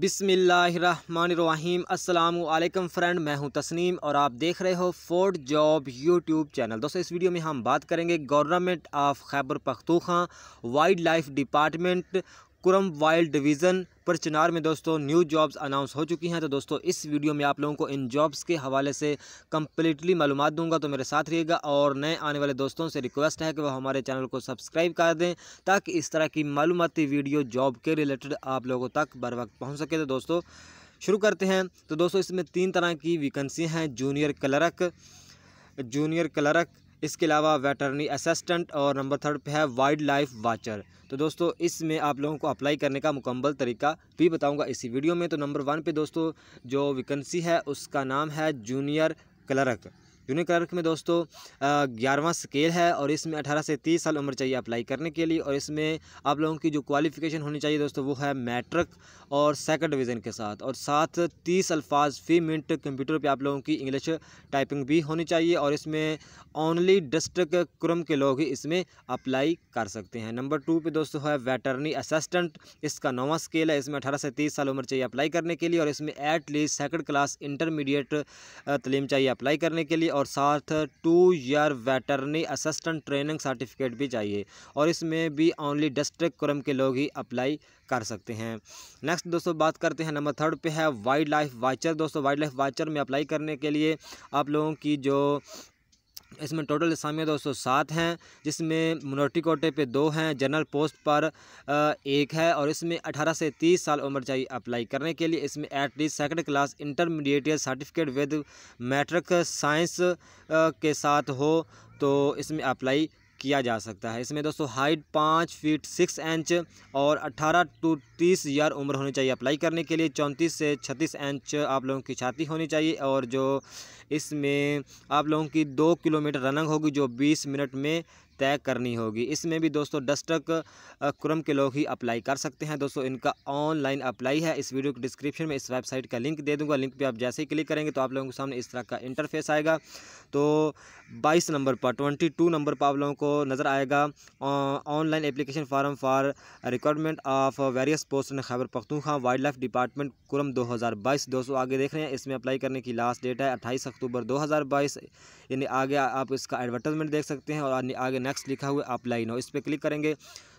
बिसमीम अल्लाम फ्रेंड मैं हूं तस्नीम और आप देख रहे हो फोर्ड जॉब यूट्यूब चैनल दोस्तों इस वीडियो में हम बात करेंगे government of Khyber Pakhtunkhwa wild life department Kurram wild division पर चिनार में दोस्तों न्यू जॉब्स अनाउंस हो चुकी हैं तो दोस्तों इस वीडियो में आप लोगों को इन जॉब्स के हवाले से कम्प्लीटली मालूम दूंगा तो मेरे साथ रहिएगा और नए आने वाले दोस्तों से रिक्वेस्ट है कि वह हमारे चैनल को सब्सक्राइब कर दें ताकि इस तरह की मालूमती वीडियो जॉब के रिलेटेड आप लोगों तक बर वक्त पहुँच सके तो दोस्तों शुरू करते हैं तो दोस्तों इसमें तीन तरह की वैकेंसी हैं जूनियर क्लर्क जूनियर क्लर्क इसके अलावा वेटरनी असिस्टेंट और नंबर थर्ड पे है वाइल्ड लाइफ वाचर तो दोस्तों इसमें आप लोगों को अप्लाई करने का मुकम्मल तरीका भी बताऊंगा इसी वीडियो में तो नंबर वन पे दोस्तों जो वैकेंसी है उसका नाम है जूनियर क्लर्क यूनिक क्लर्क में दोस्तों ग्यारहवा स्केल है और इसमें अठारह से तीस साल उम्र चाहिए अप्लाई करने के लिए और इसमें आप लोगों की जो क्वालिफिकेशन होनी चाहिए दोस्तों वो है मैट्रिक और सेकंड डिवीज़न के साथ और साथ तीस अल्फाज फी मिनट कंप्यूटर पर आप लोगों की इंग्लिश टाइपिंग भी होनी चाहिए और इसमें ओनली डिस्ट्रिक्ट क्रम के लोग ही इसमें अप्लाई कर सकते हैं नंबर टू पे दोस्तों है वेटरनी असिस्टेंट इसका नौवा स्केल है इसमें अठारह से तीस साल उम्र चाहिए अप्लाई करने के लिए और इसमें at least second class intermediate तलीम चाहिए अप्लाई करने के लिए और और साथ two year veterinary assistant training certificate भी चाहिए और इसमें भी ओनली डिस्ट्रिक्ट क्रम के लोग ही अप्लाई कर सकते हैं नेक्स्ट दोस्तों बात करते हैं नंबर थर्ड पे है वाइल्ड लाइफ वाचर दोस्तों वाइल्ड लाइफ वाचर में अप्लाई करने के लिए आप लोगों की जो इसमें टोटल असामियाँ दो सौ सात हैं जिसमें मनोटी कोटे पे दो हैं जनरल पोस्ट पर एक है और इसमें अठारह से तीस साल उम्र चाहिए अप्लाई करने के लिए इसमें at least second class intermediate या सर्टिफिकेट विद मैट्रिक साइंस के साथ हो तो इसमें अप्लाई किया जा सकता है इसमें दोस्तों हाइट पाँच फीट सिक्स इंच और अट्ठारह टू तीस ईयर उम्र होनी चाहिए अप्लाई करने के लिए चौंतीस से छत्तीस इंच आप लोगों की छाती होनी चाहिए और जो इसमें आप लोगों की दो किलोमीटर रनिंग होगी जो बीस मिनट में तय करनी होगी इसमें भी दोस्तों डस्टक क्रम के लोग ही अप्लाई कर सकते हैं दोस्तों इनका ऑनलाइन अप्लाई है इस वीडियो के डिस्क्रिप्शन में इस वेबसाइट का लिंक दे दूंगा लिंक पे आप जैसे ही क्लिक करेंगे तो आप लोगों के सामने इस तरह का इंटरफेस आएगा तो बाईस नंबर पर ट्वेंटी टू नंबर पर आप लोगों को नज़र आएगा online application form for requirement of various post ने Khyber Pakhtunkhwa wild life department Kurram दो हज़ार बाईस दोस्तों आगे देख रहे हैं इसमें अप्लाई करने की लास्ट डेट है अट्ठाईस अक्टूबर दो हज़ार बाईस यानी आगे आप इसका एडवर्टाइजमेंट देख सकते हैं और आगे नेक्स्ट नेक्स्ट लिखा हुआ आप लाइन हो इस पर क्लिक करेंगे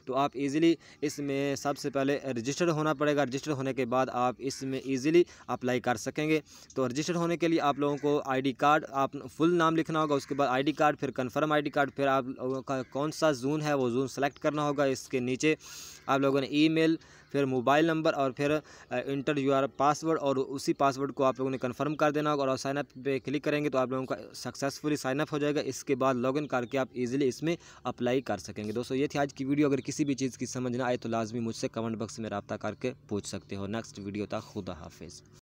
तो आप इजीली इसमें सबसे पहले रजिस्टर होना पड़ेगा रजिस्टर होने के बाद आप इसमें इजीली अप्लाई कर सकेंगे तो रजिस्टर होने के लिए आप लोगों को आईडी कार्ड आप फुल नाम लिखना होगा उसके बाद आईडी कार्ड फिर कंफर्म आईडी कार्ड फिर आप लोगों का कौन सा जून है वो जून सेलेक्ट करना होगा इसके नीचे आप लोगों ने ई फिर मोबाइल नंबर और फिर इंटर यू आर पासवर्ड और उसी पासवर्ड को आप लोगों ने कन्फर्म कर देना होगा और साइनअप पे क्लिक करेंगे तो आप लोगों का सक्सेसफुली साइनअप हो जाएगा इसके बाद लॉगिन करके आप इजीली इसमें अप्लाई कर सकेंगे दोस्तों ये थी आज की वीडियो अगर किसी भी चीज़ की समझ ना आए तो लाजमी मुझसे कमेंट बॉक्स में रब्ता करके पूछ सकते हो नेक्स्ट वीडियो था खुदा हाफिज़